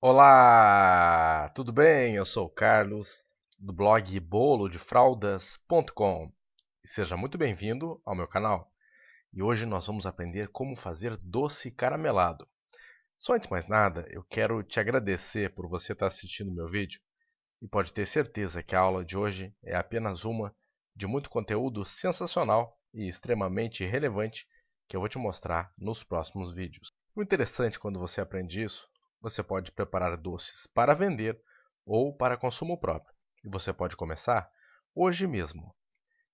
Olá, tudo bem? Eu sou o Carlos, do blog bolodefraldas.com. Seja muito bem-vindo ao meu canal. E hoje nós vamos aprender como fazer doce caramelado. Só antes de mais nada, eu quero te agradecer por você estar tá assistindo meu vídeo e pode ter certeza que a aula de hoje é apenas uma de muito conteúdo sensacional e extremamente relevante que eu vou te mostrar nos próximos vídeos. O interessante quando você aprende isso você pode preparar doces para vender ou para consumo próprio, e você pode começar hoje mesmo.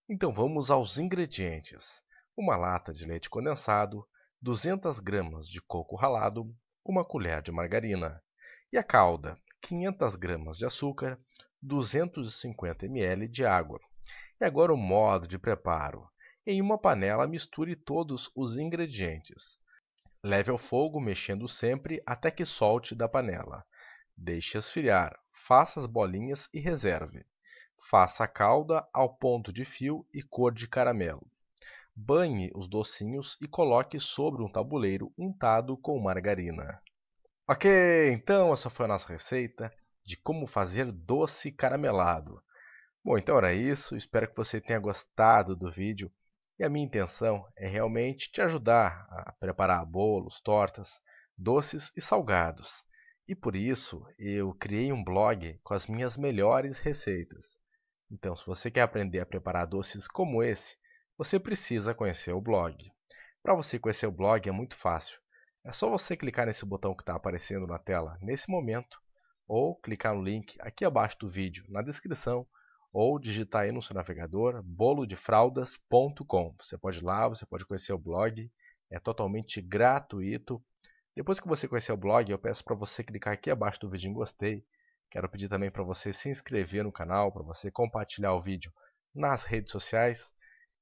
Então vamos aos ingredientes: uma lata de leite condensado, 200 gramas de coco ralado, uma colher de margarina. E a calda: 500 gramas de açúcar, 250 ml de água. E agora o modo de preparo. Em uma panela, misture todos os ingredientes. Leve ao fogo, mexendo sempre até que solte da panela. Deixe esfriar, faça as bolinhas e reserve. Faça a calda ao ponto de fio e cor de caramelo. Banhe os docinhos e coloque sobre um tabuleiro untado com margarina. Ok, então essa foi a nossa receita de como fazer doce caramelado. Bom, então era isso. Espero que você tenha gostado do vídeo. E a minha intenção é realmente te ajudar a preparar bolos, tortas, doces e salgados. E por isso eu criei um blog com as minhas melhores receitas. Então, se você quer aprender a preparar doces como esse, você precisa conhecer o blog. Para você conhecer o blog é muito fácil. É só você clicar nesse botão que está aparecendo na tela nesse momento, ou clicar no link aqui abaixo do vídeo na descrição ou digitar aí no seu navegador bolodefraldas.com. Você pode ir lá, você pode conhecer o blog, é totalmente gratuito. Depois que você conhecer o blog, eu peço para você clicar aqui abaixo do vídeo em gostei. Quero pedir também para você se inscrever no canal, para você compartilhar o vídeo nas redes sociais.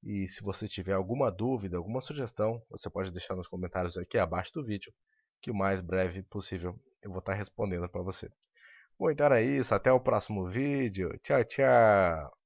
E se você tiver alguma dúvida, alguma sugestão, você pode deixar nos comentários aqui abaixo do vídeo, que o mais breve possível eu vou estar tá respondendo para você. Bom, então era isso. Até o próximo vídeo. Tchau, tchau.